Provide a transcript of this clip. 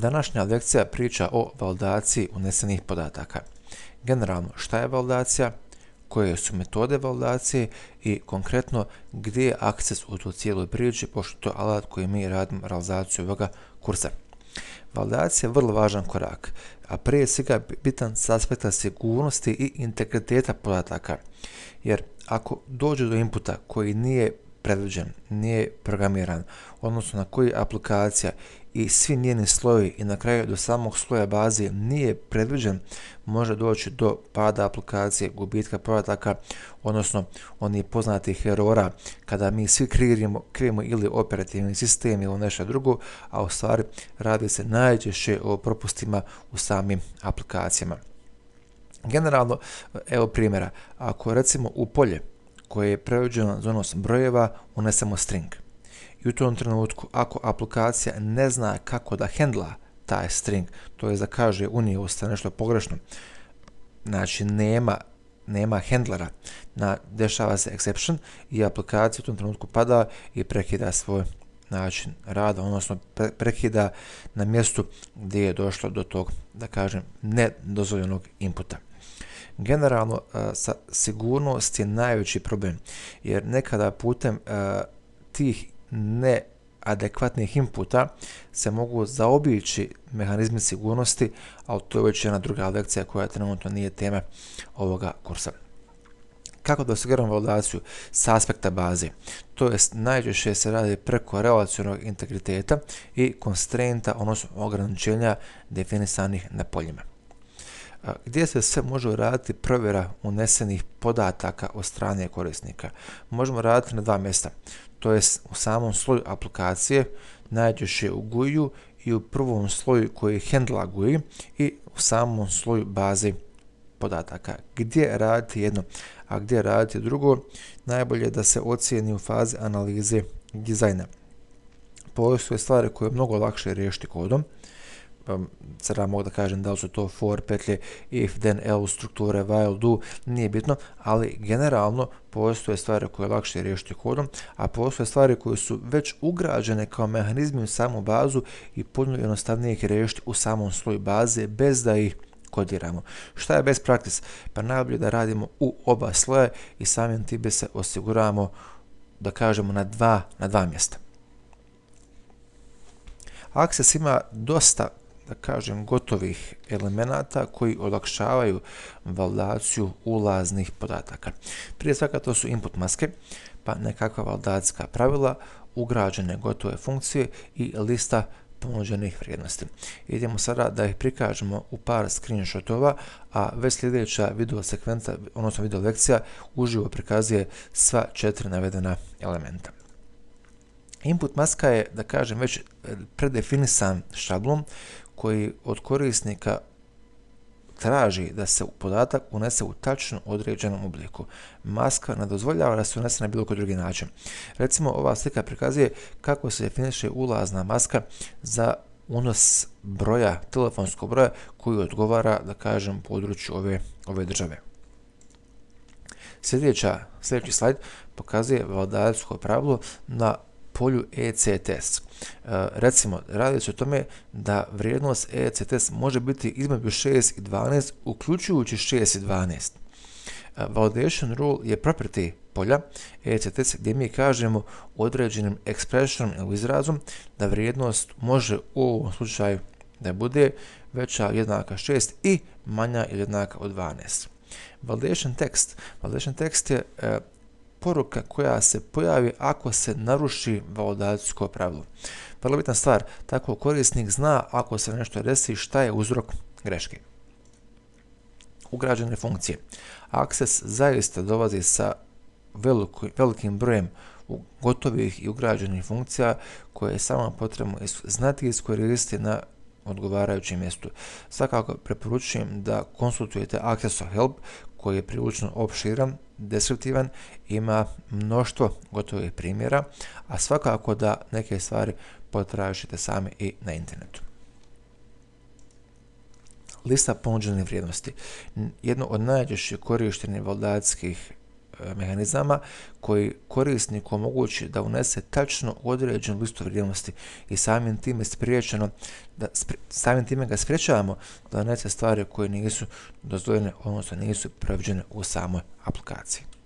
Današnja lekcija priča o validaciji unesenih podataka. Generalno, šta je validacija, koje su metode validacije i konkretno gdje je akces u to cijeloj priči, pošto to je alat koji mi radimo realizaciju ovoga kursa. Validacija je vrlo važan korak, a prije svega bitan s aspekta sigurnosti i integriteta podataka. Jer ako dođe do inputa koji nije predviđen, nije programiran, odnosno na koji aplikacija i svi njeni sloji i na kraju do samog sloja baze nije predviđen, može doći do pada aplikacije, gubitka podataka, odnosno oni poznati erora kada mi svi krijemo, krijemo ili operativni sistem ili nešto drugo, a u stvari radi se najčešće o propustima u samim aplikacijama. Generalno, evo primjera, ako recimo u polje koje je preuđeno zonos brojeva, unesemo string. I u tom trenutku, ako aplikacija ne zna kako da hendla taj string, to je da kaže unije usta nešto pogrešno, znači nema, nema hendlera, na, dešava se exception i aplikacija u tom trenutku pada i prekida svoj način rada, odnosno prekida na mjestu gdje je došlo do tog, da kažem, nedozvoljenog inputa. Generalno, e, sa sigurnost je najveći problem, jer nekada putem e, tih neadekvatnih inputa se mogu zaobići mehanizmi sigurnosti, ali to je već jedna druga lekcija koja trenutno nije tema ovoga kursa. Kako da osiguramo validaciju s aspekta baze? To je najčešće se radi preko relacijonog integriteta i konstrenta, odnosno ograničenja definisanih na poljima. Gdje se sve može raditi provjera unesenih podataka od strane korisnika? Možemo raditi na dva mjesta to jest u samom sloju aplikacije, najdeš je u GUI-u i u prvom sloju koji je handla GUI i u samom sloju baze podataka. Gdje radite jedno, a gdje radite drugo, najbolje je da se ocijeni u fazi analize dizajna. Postoje stvari koje je mnogo lakše riješiti kodom, sada pa mogu da kažem da li su to for petlje, if then else strukture, while do, nije bitno, ali generalno postoje stvari koje je lakše riješiti kodom, a postoje stvari koje su već ugrađene kao mehanizmi u samu bazu i puno jednostavnije ih riješiti u samom sloju baze bez da ih kodiramo. Šta je best practice? Pa najbolje da radimo u oba sloja i samim time se osiguramo da kažemo na dva, na dva mjesta. Access ima dosta da kažem, gotovih elemenata koji olakšavaju validaciju ulaznih podataka. Prije svaka to su input maske, pa nekakva validacijska pravila, ugrađene gotove funkcije i lista ponuđenih vrijednosti. Idemo sada da ih prikažemo u par screenshotova, a već sljedeća video sekvenca, odnosno video lekcija, uživo prikazuje sva četiri navedena elementa. Input maska je, da kažem, već predefinisan šablon koji od korisnika traži da se podatak unese u tačno određenom obliku. Maska ne dozvoljava da se unese na bilo koji drugi način. Recimo, ova slika prikazuje kako se definiše ulazna maska za unos broja, telefonskog broja koji odgovara, da kažem, području ove, ove države. Sljedeća, sljedeći slajd pokazuje valdaljsko pravilo na polju ECTS. E, recimo, radi se o tome da vrijednost ECTS može biti između 6 i 12, uključujući 6 i 12. E, validation rule je property polja ECTS gdje mi kažemo određenim expressionom ili izrazom da vrijednost može u ovom slučaju da bude veća jednaka 6 i manja ili jednaka od 12. Validation text. Validation text je e, poruka koja se pojavi ako se naruši validacijsko pravilo. Vrlo bitna stvar, tako korisnik zna ako se nešto desi šta je uzrok greške. Ugrađene funkcije. Access zaista dolazi sa veliko, velikim brojem gotovih i ugrađenih funkcija koje je samo potrebno znati i iskoristiti na odgovarajućem mjestu. Svakako preporučujem da konsultujete Accessor Help koji je prilično opširan destruktivan, ima mnoštvo gotovih primjera, a svakako da neke stvari potražite sami i na internetu. Lista ponuđene vrijednosti. Jedno od najčešće korištenih vodatskih Eh, mehanizama koji korisniku omogući da unese tačno određenu listu vrijednosti i samim time spriječeno da spri, samim time ga sprečavamo da unese stvari koje nisu dozvoljene odnosno nisu prevođene u samoj aplikaciji.